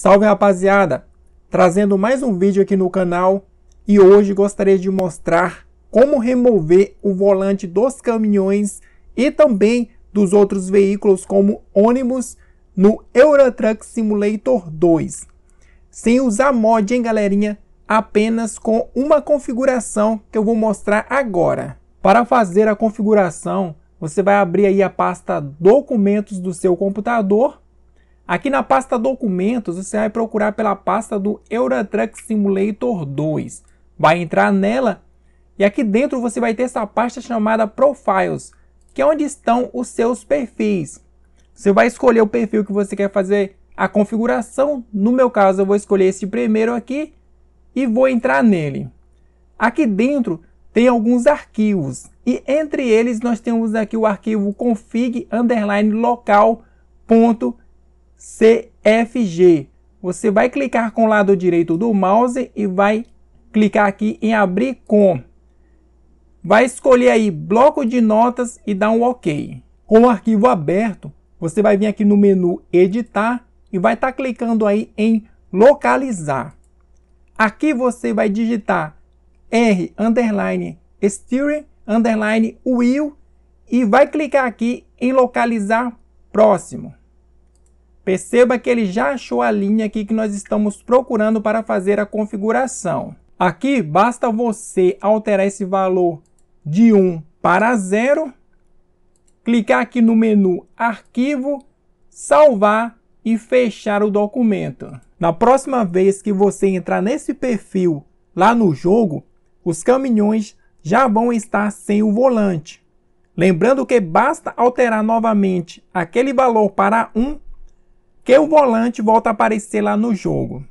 Salve rapaziada! Trazendo mais um vídeo aqui no canal e hoje gostaria de mostrar como remover o volante dos caminhões e também dos outros veículos como ônibus no Eurotruck Simulator 2. Sem usar mod, hein galerinha? Apenas com uma configuração que eu vou mostrar agora. Para fazer a configuração, você vai abrir aí a pasta documentos do seu computador Aqui na pasta documentos, você vai procurar pela pasta do Eurotruck Simulator 2. Vai entrar nela e aqui dentro você vai ter essa pasta chamada Profiles, que é onde estão os seus perfis. Você vai escolher o perfil que você quer fazer a configuração. No meu caso, eu vou escolher esse primeiro aqui e vou entrar nele. Aqui dentro tem alguns arquivos e entre eles nós temos aqui o arquivo config underline local CFG. Você vai clicar com o lado direito do mouse e vai clicar aqui em abrir com. Vai escolher aí bloco de notas e dar um OK. Com o arquivo aberto, você vai vir aqui no menu editar e vai estar tá clicando aí em localizar. Aqui você vai digitar R underline steering underline wheel e vai clicar aqui em localizar próximo. Perceba que ele já achou a linha aqui que nós estamos procurando para fazer a configuração. Aqui basta você alterar esse valor de 1 para 0, clicar aqui no menu Arquivo, Salvar e fechar o documento. Na próxima vez que você entrar nesse perfil lá no jogo, os caminhões já vão estar sem o volante. Lembrando que basta alterar novamente aquele valor para 1 que o volante volta a aparecer lá no jogo.